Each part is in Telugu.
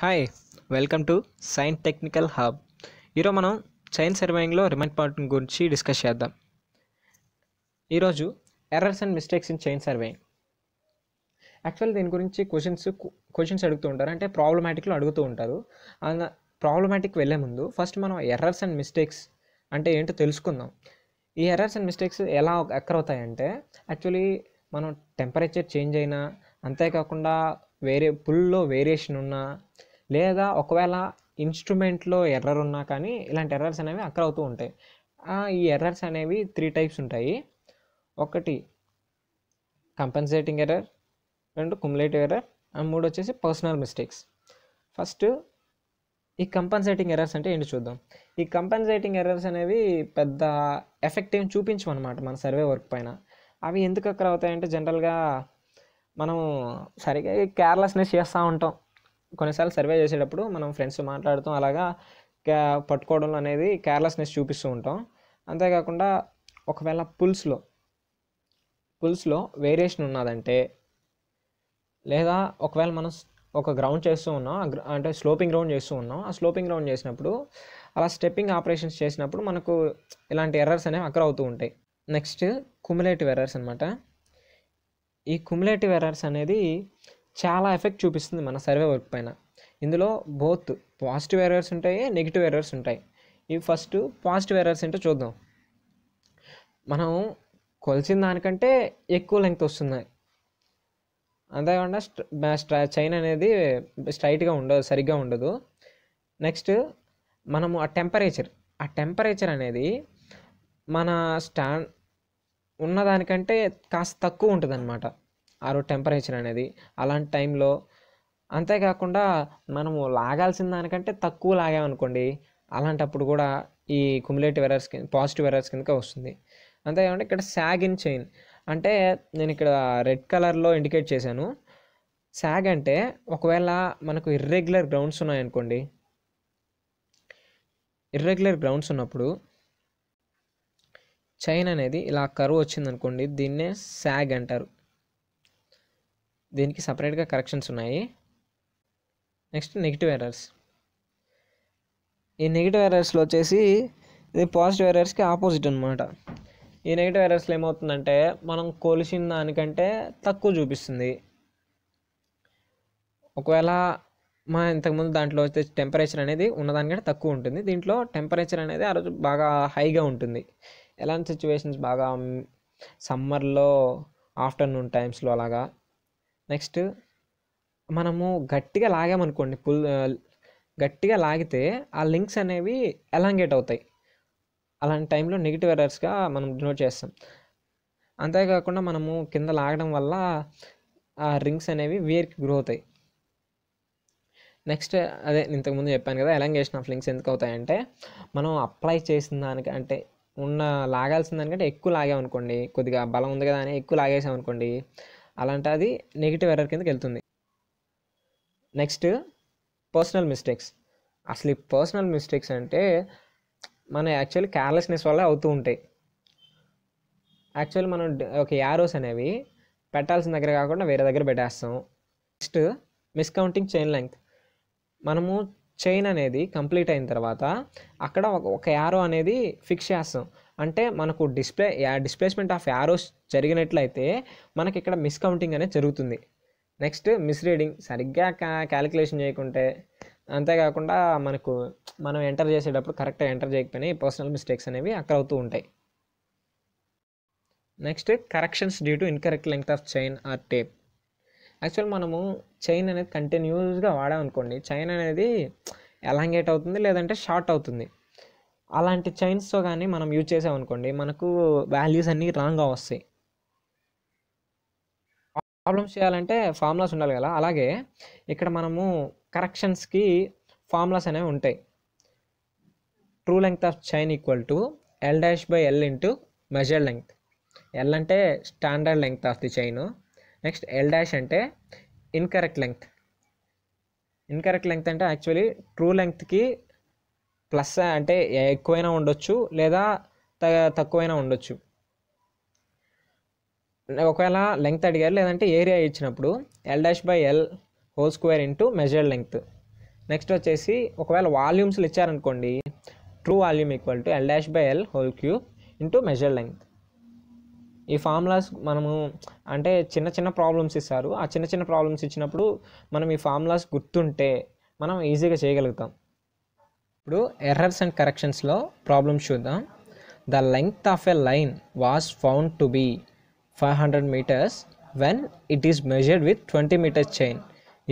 Hi welcome to science technical hub ఈరోజు మనం చైన్ సర్వేయింగ్లో రిమైండ్ పాయింట్ గురించి డిస్కస్ చేద్దాం ఈరోజు errors and mistakes in chain surveying actual దీని గురించి క్వశ్చన్స్ క్వశ్చన్స్ అడుగుతూ ఉంటారు అంటే ప్రాబ్లమాటిక్లో అడుగుతూ ఉంటారు ప్రాబ్లమాటిక్ వెళ్ళే ముందు ఫస్ట్ మనం ఎర్రర్స్ అండ్ మిస్టేక్స్ అంటే ఏంటో తెలుసుకుందాం ఈ ఎర్రర్స్ అండ్ మిస్టేక్స్ ఎలా ఎక్కర్ అవుతాయంటే యాక్చువల్లీ మనం టెంపరేచర్ చేంజ్ అయినా అంతేకాకుండా వేరే పుల్లో వేరియేషన్ ఉన్నా లేదా ఒకవేళ ఇన్స్ట్రుమెంట్లో ఎర్రర్ ఉన్నా కానీ ఇలాంటి ఎర్రర్స్ అనేవి అక్కడ అవుతూ ఉంటాయి ఈ ఎర్రర్స్ అనేవి త్రీ టైప్స్ ఉంటాయి ఒకటి కంపెన్సేటింగ్ ఎర్రర్ రెండు కుమ్లేటివ్ ఎర్రర్ అండ్ మూడు వచ్చేసి పర్సనల్ మిస్టేక్స్ ఫస్ట్ ఈ కంపెన్సేటింగ్ ఎర్రర్స్ అంటే ఏంటి చూద్దాం ఈ కంపెన్సేటింగ్ ఎర్రర్స్ అనేవి పెద్ద ఎఫెక్ట్ ఏం చూపించమన్నమాట మన సర్వే వర్క్ పైన అవి ఎందుకు అక్కడ అవుతాయంటే జనరల్గా మనం సరిగ్గా కేర్లెస్నెస్ చేస్తూ ఉంటాం కొన్నిసార్లు సర్వే చేసేటప్పుడు మనం ఫ్రెండ్స్ మాట్లాడుతూ అలాగా క్యా పట్టుకోవడం అనేది కేర్లెస్నెస్ చూపిస్తూ ఉంటాం అంతేకాకుండా ఒకవేళ పుల్స్లో పుల్స్లో వేరియేషన్ ఉన్నదంటే లేదా ఒకవేళ మనం ఒక గ్రౌండ్ చేస్తూ ఉన్నాం అంటే స్లోపింగ్ గ్రౌండ్ చేస్తూ ఉన్నాం ఆ స్లోపింగ్ గ్రౌండ్ చేసినప్పుడు అలా స్టెప్పింగ్ ఆపరేషన్స్ చేసినప్పుడు మనకు ఇలాంటి ఎర్రర్స్ అనేవి అక్కడ అవుతూ ఉంటాయి నెక్స్ట్ కుములేటివ్ ఎర్రర్స్ అనమాట ఈ కుములేటివ్ ఎర్రర్స్ అనేది చాలా ఎఫెక్ట్ చూపిస్తుంది మన సర్వే వర్క్ పైన ఇందులో బోత్ పాజిటివ్ ఎర్రర్స్ ఉంటాయి నెగిటివ్ ఎర్రర్స్ ఉంటాయి ఈ ఫస్ట్ పాజిటివ్ ఎర్రర్స్ ఏంటో చూద్దాం మనం కొలిచిన దానికంటే ఎక్కువ లెంగ్త్ వస్తున్నాయి అంతేకాకుండా స్ట్రా చైన్ అనేది స్ట్రైట్గా ఉండదు సరిగ్గా ఉండదు నెక్స్ట్ మనము ఆ టెంపరేచర్ ఆ టెంపరేచర్ అనేది మన స్టాండ్ ఉన్నదానికంటే కాస్త తక్కువ ఉంటుంది అనమాట ఆ రోజు టెంపరేచర్ అనేది అలాంటి టైంలో అంతేకాకుండా మనము లాగాల్సిన దానికంటే తక్కువ లాగామనుకోండి అలాంటప్పుడు కూడా ఈ కుమిలేటివ్ ఎరర్స్ కింద పాజిటివ్ ఎరర్స్ కిందక వస్తుంది అంతేకాకుండా ఇక్కడ శాగ్ ఇన్ చైన్ అంటే నేను ఇక్కడ రెడ్ కలర్లో ఇండికేట్ చేశాను శాగ్ అంటే ఒకవేళ మనకు ఇర్రెగ్యులర్ గ్రౌండ్స్ ఉన్నాయనుకోండి ఇర్రెగ్యులర్ గ్రౌండ్స్ ఉన్నప్పుడు చైన్ అనేది ఇలా కరువు వచ్చింది అనుకోండి దీన్నే శాగ్ అంటారు దీనికి సపరేట్గా కరెక్షన్స్ ఉన్నాయి నెక్స్ట్ నెగిటివ్ ఎర్రర్స్ ఈ నెగిటివ్ ఎర్రర్స్లో వచ్చేసి ఇది పాజిటివ్ ఎర్రర్స్కి ఆపోజిట్ అనమాట ఈ నెగిటివ్ ఎర్రర్స్లో ఏమవుతుందంటే మనం కొలిసిన దానికంటే తక్కువ చూపిస్తుంది ఒకవేళ మా ఇంతకుముందు దాంట్లో వచ్చే టెంపరేచర్ అనేది ఉన్నదానికంటే తక్కువ ఉంటుంది దీంట్లో టెంపరేచర్ అనేది ఆ రోజు బాగా హైగా ఉంటుంది ఎలాంటి సిచ్యువేషన్స్ బాగా సమ్మర్లో ఆఫ్టర్నూన్ టైమ్స్లో అలాగా నెక్స్ట్ మనము గట్టిగా లాగామనుకోండి పుల్ గట్టిగా లాగితే ఆ లింక్స్ అనేవి ఎలాంగేట్ అవుతాయి అలాంటి టైంలో నెగిటివ్ ఎర్రర్స్గా మనం డినోట్ చేస్తాం అంతేకాకుండా మనము కింద లాగడం వల్ల ఆ రింగ్స్ అనేవి వేర్కి గ్రో అవుతాయి నెక్స్ట్ అదే ఇంతకుముందు చెప్పాను కదా ఎలాంగేషన్ ఆఫ్ లింక్స్ ఎందుకు అవుతాయంటే మనం అప్లై చేసిన దానికి అంటే ఉన్న లాగాల్సిన దానికంటే ఎక్కువ లాగామనుకోండి కొద్దిగా బలం ఉంది కదా అని ఎక్కువ లాగేసామనుకోండి అలాంటి అది నెగిటివ్ ఎర్రర్ కిందకి వెళ్తుంది నెక్స్ట్ పర్సనల్ మిస్టేక్స్ అసలు ఈ పర్సనల్ మిస్టేక్స్ అంటే మన యాక్చువల్ కేర్లెస్నెస్ వల్ల అవుతూ ఉంటాయి యాక్చువల్ మనం ఒక యారోస్ అనేవి పెట్టాల్సిన దగ్గర కాకుండా వేరే దగ్గర పెట్టేస్తాం నెక్స్ట్ మిస్కౌంటింగ్ చైన్ లెంగ్త్ మనము చైన్ అనేది కంప్లీట్ అయిన తర్వాత అక్కడ ఒక యారో అనేది ఫిక్స్ చేస్తాం అంటే మనకు డిస్ప్లే డిస్ప్లేస్మెంట్ ఆఫ్ యారోస్ జరిగినట్లయితే మనకి ఇక్కడ మిస్కౌంటింగ్ అనేది జరుగుతుంది నెక్స్ట్ మిస్ రీడింగ్ సరిగ్గా క్యాలిక్యులేషన్ చేయకుంటే అంతేకాకుండా మనకు మనం ఎంటర్ చేసేటప్పుడు కరెక్ట్గా ఎంటర్ చేయకపోయినా ఈ పర్సనల్ మిస్టేక్స్ అనేవి అక్కడ అవుతూ ఉంటాయి next corrections due to incorrect length of chain or tape actual మనము చైన్ అనేది కంటిన్యూస్గా వాడామనుకోండి చైన్ అనేది ఎలాంగేట్ అవుతుంది లేదంటే షార్ట్ అవుతుంది అలాంటి చైన్స్తో కానీ మనం యూజ్ చేసామనుకోండి మనకు వాల్యూస్ అన్నీ రాంగ్గా వస్తాయి ప్రాబ్లమ్స్ చేయాలంటే ఫార్ములాస్ ఉండాలి కదా అలాగే ఇక్కడ మనము కరెక్షన్స్కి ఫార్ములాస్ అనేవి ఉంటాయి true length of chain equal to L dash by L into measured length L అంటే standard length of the chain next L dash అంటే ఇన్కరెక్ట్ లెంగ్త్ ఇన్కరెక్ట్ లెంగ్త్ అంటే యాక్చువల్లీ ట్రూ లెంగ్త్కి ప్లస్ అంటే ఎక్కువైనా ఉండొచ్చు లేదా తక్కువైనా ఉండొచ్చు ఒకవేళ లెంగ్త్ అడిగారు లేదంటే ఏరియా ఇచ్చినప్పుడు L dash by L whole square into measured length next వచ్చేసి ఒకవేళ వాల్యూమ్స్లు ఇచ్చారనుకోండి true volume equal to L dash by L whole cube into measured length ఈ ఫార్ములాస్ మనము అంటే చిన్న చిన్న ప్రాబ్లమ్స్ ఇస్తారు ఆ చిన్న చిన్న ప్రాబ్లమ్స్ ఇచ్చినప్పుడు మనం ఈ ఫార్ములాస్ గుర్తుంటే మనం ఈజీగా చేయగలుగుతాం ఇప్పుడు ఎర్రర్స్ అండ్ కరెక్షన్స్లో ప్రాబ్లమ్స్ చూద్దాం the length of a line was found to be five hundred metres when it is measured with twenty metres chain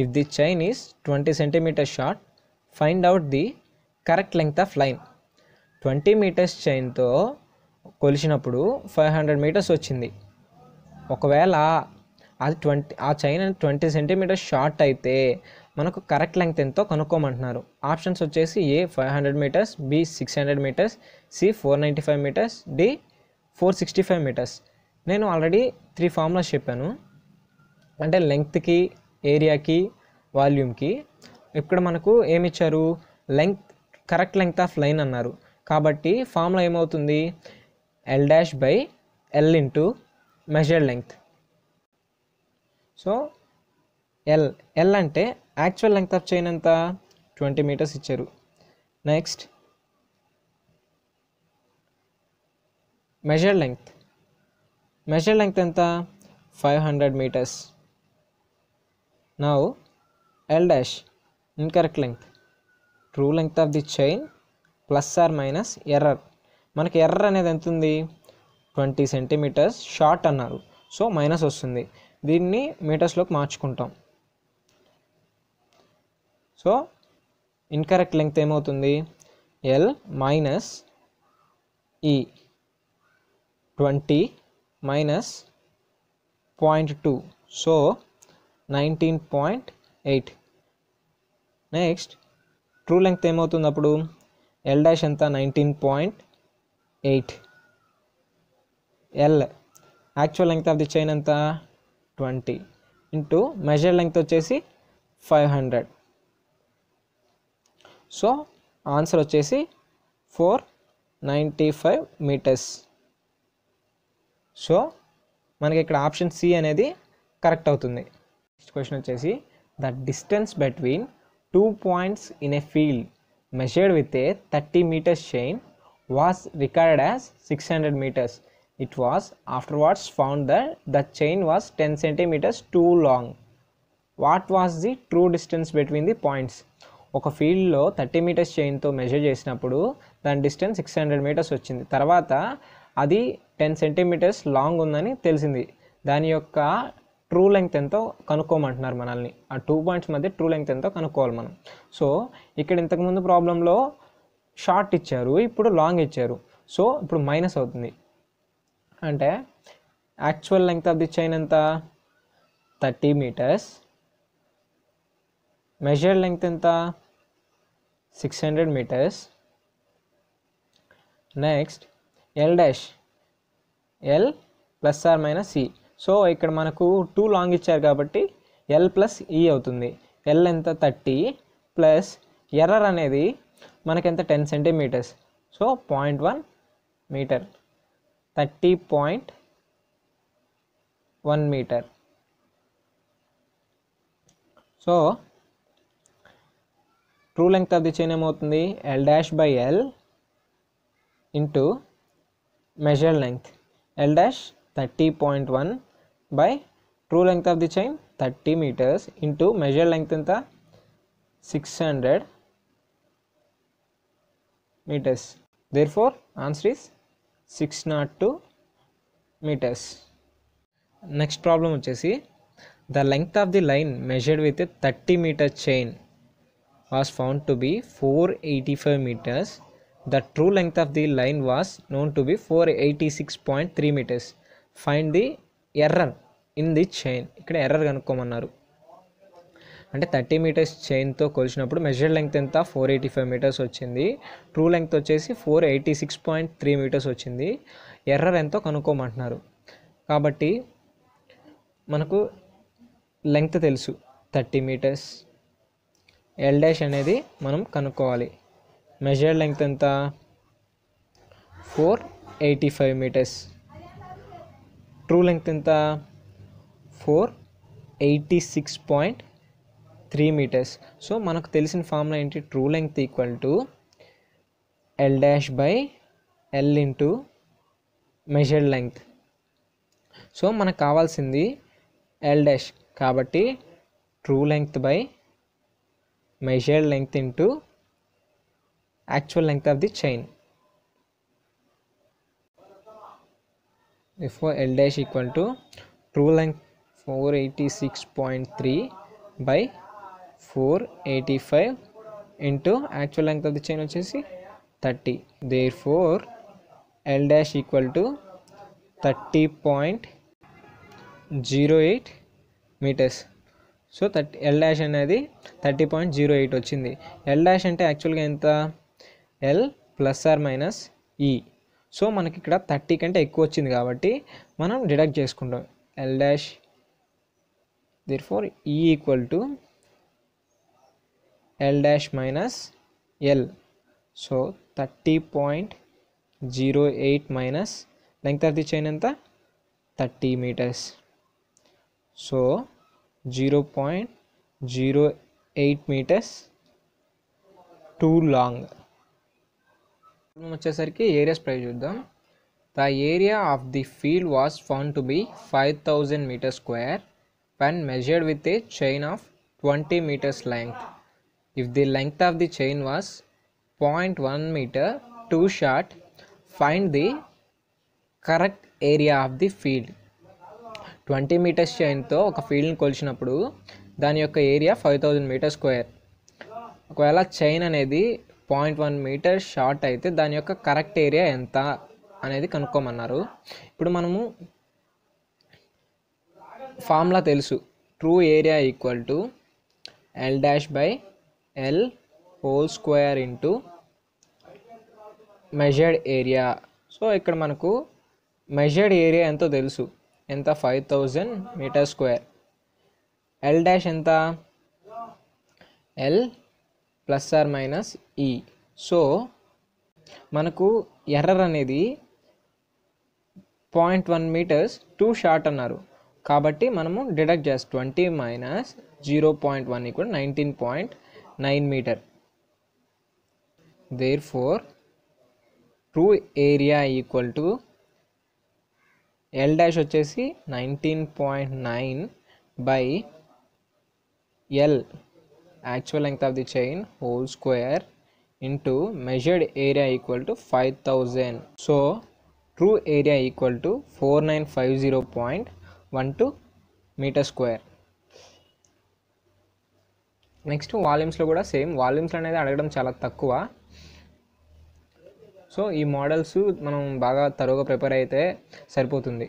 if the chain is twenty centimetres short find out the correct length of line twenty metres చైన్తో కొలిచినప్పుడు ఫైవ్ హండ్రెడ్ మీటర్స్ వచ్చింది ఒకవేళ అది ట్వంటీ ఆ చైన్ ట్వంటీ సెంటీమీటర్స్ షార్ట్ అయితే మనకు కరెక్ట్ లెంగ్త్ ఎంతో కనుక్కోమంటున్నారు ఆప్షన్స్ వచ్చేసి A five hundred metres B six hundred metres C four ninety five metres D four sixty five metres నేను ఆల్రెడీ త్రీ ఫార్ములాస్ చెప్పాను అంటే లెంగ్త్కి ఏరియాకి వాల్యూమ్కి ఇక్కడ మనకు ఏమి ఇచ్చారు length correct length of line అన్నారు కాబట్టి ఫార్ములా ఏమవుతుంది L dash by L into measured length so L L అంటే యాక్చువల్ లెంగ్త్ ఆఫ్ చైన్ ఎంత ట్వంటీ మీటర్స్ ఇచ్చారు next measure length measure length ఎంత five hundred metres now L dash incorrect length true length of the chain plus or minus error మనకి ఎర్ర అనేది ఎంత ఉంది ట్వంటీ సెంటీమీటర్స్ షార్ట్ అన్నారు సో మైనస్ వస్తుంది దీన్ని మీటర్స్లోకి మార్చుకుంటాం సో ఇన్కరెక్ట్ లెంగ్త్ ఏమవుతుంది L minus E twenty minus point two so nineteen point eight next true length ఏమవుతుంది అప్పుడు ఎల్ డాష్ ఎంత nineteen point eight L actual length of the chain ఎంత ట్వంటీ ఇంటూ మెజర్ లెంగ్త్ వచ్చేసి ఫైవ్ హండ్రెడ్ సో ఆన్సర్ వచ్చేసి four ninety five metres so మనకి ఇక్కడ ఆప్షన్ సి అనేది కరెక్ట్ అవుతుంది నెక్స్ట్ క్వశ్చన్ వచ్చేసి the distance between two points in a field measured with a thirty metres chain was six as 600 meters. It was afterwards found that the chain was 10 centimeters too long. What was the true distance between the points ఒక ఫీల్డ్లో థర్టీ మీటర్స్ చైన్తో మెజర్ చేసినప్పుడు దాని డిస్టెన్స్ సిక్స్ హండ్రెడ్ మీటర్స్ వచ్చింది తర్వాత అది టెన్ సెంటీమీటర్స్ లాంగ్ ఉందని తెలిసింది దాని యొక్క ట్రూ లెంగ్త్ ఎంతో కనుక్కోమంటున్నారు మనల్ని ఆ టూ పాయింట్స్ మధ్య ట్రూ లెంగ్త్ ఎంతో కనుక్కోవాలి మనం సో ఇక్కడ ఇంతకుముందు ప్రాబ్లంలో షార్ట్ ఇచ్చారు ఇప్పుడు లాంగ్ ఇచ్చారు సో ఇప్పుడు మైనస్ అవుతుంది అంటే actual length of the chain ఎంత థర్టీ మీటర్స్ మెజర్డ్ లెంగ్త్ ఎంత six hundred metres next L dash L plus or minus C so ఇక్కడ మనకు టూ లాంగ్ ఇచ్చారు కాబట్టి ఎల్ ప్లస్ ఈ అవుతుంది ఎల్ ఎంత థర్టీ ప్లస్ ఎర్రర్ అనేది మనకి ఎంత ten centimetres so point one metre thirty point one metre so true length of the chain ఏమవుతుంది L dash by L into measure length L dash thirty point one by true length of the chain thirty metres into measure length ఎంత six hundred meters. Therefore, answer is 602 meters. Next problem వచ్చేసి the length of the line measured with a 30 meter chain was found to be 485 meters. The true length of the line was known to be 486.3 meters. Find the error in the chain. ఇక్కడ ఎర్రర్ కనుక్కోమన్నారు అంటే థర్టీ మీటర్స్ చైన్తో కొలిచినప్పుడు మెజర్డ్ లెంగ్త్ ఎంత ఫోర్ ఎయిటీ ఫైవ్ మీటర్స్ వచ్చింది ట్రూ లెంగ్త్ వచ్చేసి four eighty six point three metres వచ్చింది ఎర్రర్ ఎంతో కనుక్కోమంటున్నారు కాబట్టి మనకు లెంగ్త్ తెలుసు థర్టీ మీటర్స్ ఎల్ డాష్ అనేది మనం కనుక్కోవాలి మెజర్డ్ లెంగ్త్ ఎంత four eighty five metres true length ఎంత four eighty six point three metres so మనకు తెలిసిన ఫార్ములా ఏంటి true length equal to L dash by L into measured length so మనకు కావాల్సింది ఎల్ డాష్ కాబట్టి true length by measured length into actual length of the chain equal to true length four eighty six point three by four eighty five into actual length of the chain వచ్చేసి thirty there four L dash equal to thirty point zero eight metres so thirty L dash అనేది థర్టీ పాయింట్ జీరో ఎయిట్ వచ్చింది ఎల్ డాష్ అంటే యాక్చువల్గా ఎంత L plus or minus E so మనకి ఇక్కడ థర్టీ కంటే ఎక్కువ వచ్చింది కాబట్టి మనం డిడక్ట్ చేసుకుంటాం L dash there four E equal to L dash minus L. So 30.08 minus length of the chain and the 30 meters. So 0.08 meters too long. మనం వచ్చేసరికి ఏరియాస్ ప్రైజ్ చూద్దాం the area of the field was found to be five thousand metre square when measured with a chain of twenty metres length if the length of the chain was point one metre too short find the correct area of the field twenty metres చైన్తో ఒక ఫీల్డ్ని కొలిచినప్పుడు దాని యొక్క area five thousand metre square ఒకవేళ చైన్ అనేది పాయింట్ వన్ మీటర్ షార్ట్ అయితే దాని యొక్క కరెక్ట్ ఏరియా ఎంత అనేది కనుక్కోమన్నారు ఇప్పుడు మనము ఫార్ములా తెలుసు true area equal to L dash by L whole square into measured area so ఇక్కడ మనకు మెజర్డ్ ఏరియా ఎంతో తెలుసు ఎంత five thousand metre square L dash ఎంత L plus or minus E so మనకు ఎర్రర్ అనేది point one metres too short అన్నారు కాబట్టి మనము డిడక్ట్ చేస్తాం twenty minus zero point one ఇక్కడ nineteen point 9 meter therefore true area equal to L dash వచ్చేసి nineteen point nine by L actual length of the chain whole square into measured area equal to five thousand so true area equal to four nine five zero point one two metre square next వాల్యూమ్స్లో కూడా సేమ్ వాల్యూమ్స్ అనేది అడగడం చాలా తక్కువ సో ఈ మోడల్స్ మనం బాగా తరువుగా ప్రిపేర్ అయితే సరిపోతుంది